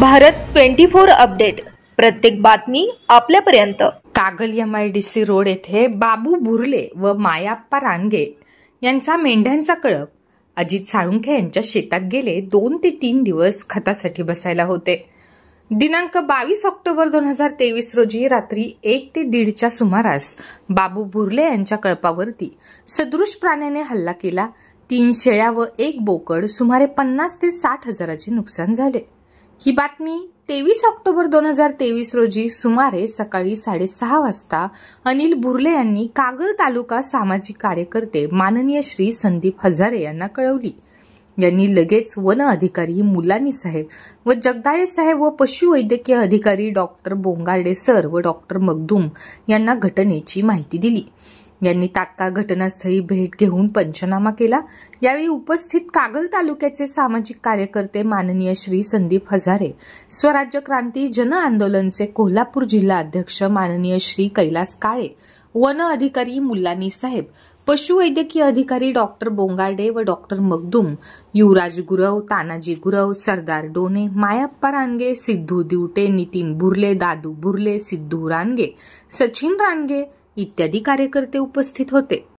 Bharat twenty four update प्रत्येक बातमी आपल्यापर्यंत Kagal M I D C road येथे बाबू भुरले व मायाप्पा रानगे यांचा मेंढ्यांचा कळप अजित साळुंखे यांच्या शेतात गेले दोन ते तीन दिवस खतासाठी बसायला होते दिनांक बावीस ऑक्टोबर दोन हजार तेवीस रोजी रात्री एक ते दीडच्या सुमारास बाबू भुर्ले यांच्या कळपावरती सदृश प्राण्याने हल्ला केला तीन शेळ्या व एक बोकड सुमारे पन्नास ते साठ हजाराचे नुकसान झाले ही बातमी तेवीस ऑक्टोबर दोन हजार तेवीस रोजी सुमारे सकाळी साडेसहा वाजता अनिल बुर्ले यांनी कागल तालुका सामाजिक कार्यकर्ते माननीय श्री संदीप हजारे यांना कळवली यांनी लगेच वन अधिकारी मुलानी साहेब व जगदाळे साहेब व पशुवैद्यकीय अधिकारी डॉक्टर बोंगार्डे सर व डॉक्टर मगदूम यांना घटनेची माहिती दिली यांनी तात्काळ घटनास्थळी भेट घेऊन पंचनामा केला यावेळी उपस्थित कागल तालुक्याचे सामाजिक कार्यकर्ते माननीय श्री संदीप हजारे स्वराज्य क्रांती जन आंदोलनचे कोल्हापूर जिल्हा अध्यक्ष माननीय श्री कैलास काळे वन अधिकारी मुल्लानी साहेब पशुवैद्यकीय अधिकारी डॉक्टर बोंगाडे व डॉक्टर मगदुम युवराज गुरव तानाजी गुरव सरदार डोने मायाप्पा रानगे सिद्धू दिवटे नितीन भुर्ले दादू भुर्ले सिद्धू रानगे सचिन रानगे इत्यादी कार्यकर्ते उपस्थित होते